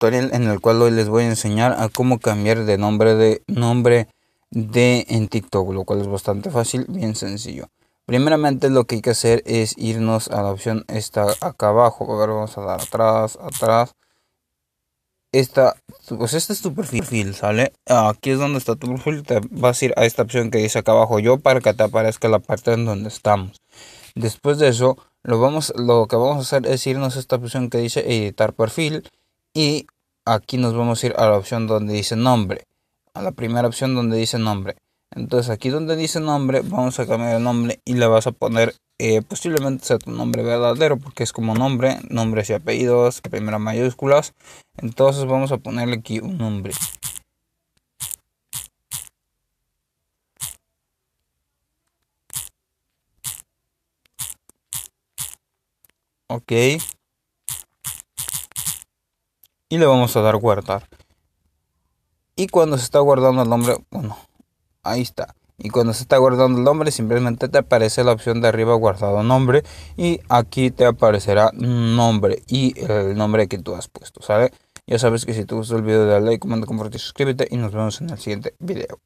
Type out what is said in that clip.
tutorial en el cual hoy les voy a enseñar a cómo cambiar de nombre de nombre de en TikTok, lo cual es bastante fácil, bien sencillo. Primeramente lo que hay que hacer es irnos a la opción esta acá abajo, a ver, vamos a dar atrás, atrás. Esta, pues este es tu perfil, ¿sale? Aquí es donde está tu perfil, te vas a ir a esta opción que dice acá abajo yo para que te aparezca la parte en donde estamos. Después de eso, lo, vamos, lo que vamos a hacer es irnos a esta opción que dice editar perfil y aquí nos vamos a ir a la opción donde dice nombre. A la primera opción donde dice nombre. Entonces aquí donde dice nombre, vamos a cambiar el nombre y le vas a poner, eh, posiblemente sea tu nombre verdadero, porque es como nombre, nombres y apellidos, primeras mayúsculas. Entonces vamos a ponerle aquí un nombre. Ok y le vamos a dar guardar. Y cuando se está guardando el nombre, bueno, ahí está. Y cuando se está guardando el nombre, simplemente te aparece la opción de arriba guardado nombre. Y aquí te aparecerá nombre y el nombre que tú has puesto, ¿sale? Ya sabes que si te gustó el video, dale like, comenta, comparte, suscríbete y nos vemos en el siguiente video.